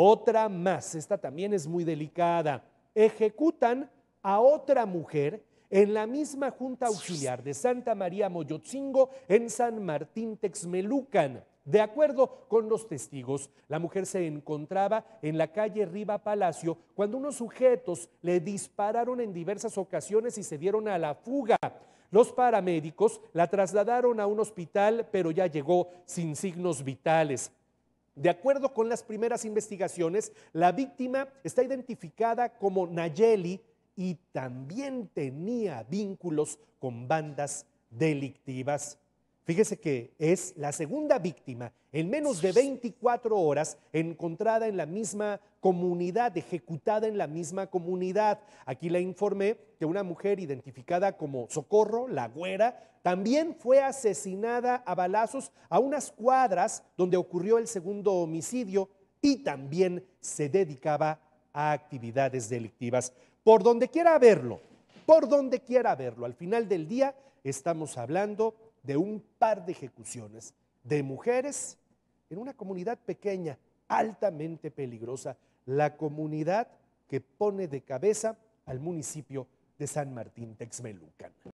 Otra más, esta también es muy delicada. Ejecutan a otra mujer en la misma junta auxiliar de Santa María Moyotzingo en San Martín Texmelucan. De acuerdo con los testigos, la mujer se encontraba en la calle Riva Palacio cuando unos sujetos le dispararon en diversas ocasiones y se dieron a la fuga. Los paramédicos la trasladaron a un hospital, pero ya llegó sin signos vitales. De acuerdo con las primeras investigaciones, la víctima está identificada como Nayeli y también tenía vínculos con bandas delictivas. Fíjese que es la segunda víctima en menos de 24 horas encontrada en la misma comunidad, ejecutada en la misma comunidad. Aquí le informé que una mujer identificada como Socorro, la güera, también fue asesinada a balazos a unas cuadras donde ocurrió el segundo homicidio y también se dedicaba a actividades delictivas. Por donde quiera verlo, por donde quiera verlo, al final del día estamos hablando de un par de ejecuciones de mujeres en una comunidad pequeña, altamente peligrosa, la comunidad que pone de cabeza al municipio de San Martín Texmelucan.